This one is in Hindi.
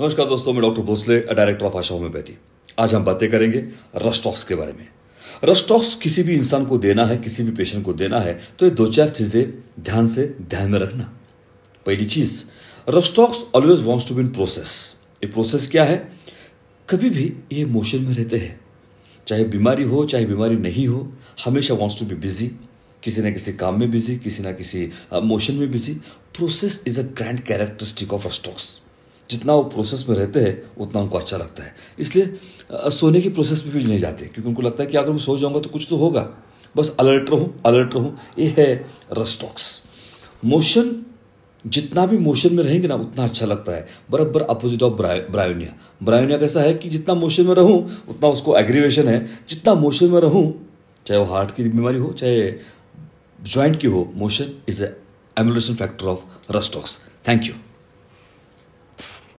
नमस्कार दोस्तों मैं doctor Bhosale director of Asha homeopathy आज हम बातें करेंगे रस्टॉक्स के बारे में रस्टॉक्स किसी भी इंसान को देना है किसी भी पेशेंट को देना है तो ये दो चार चीज़ें ध्यान से ध्यान में रखना पहली चीज़ Rhus tox always wants to be process ये प्रोसेस क्या है कभी भी ये मोशन में रहते हैं चाहे बीमारी हो चाहे बीमारी नहीं हो हमेशा वॉन्ट्स टू बी बिजी किसी ना किसी काम में बिजी किसी ना किसी मोशन में busy process is a grand characteristic of Rhus tox जितना वो प्रोसेस में रहते हैं उतना उनको अच्छा लगता है इसलिए सोने की प्रोसेस में भी नहीं जाते क्योंकि उनको लगता है कि अगर मैं सो जाऊँगा तो कुछ तो होगा बस अलर्ट रहूँ अलर्ट रहूँ ये है रस्टॉक्स मोशन जितना भी मोशन में रहेंगे ना उतना अच्छा लगता है बराबर अपोजिट ऑफ ब्रायोनिया ब्रायोनिया कैसा है कि जितना मोशन में रहूँ उतना उसको एग्रीवेशन है जितना मोशन में रहूँ चाहे वो हार्ट की बीमारी हो चाहे ज्वाइंट की हो motion is a emulation factor of Rhus tox thank you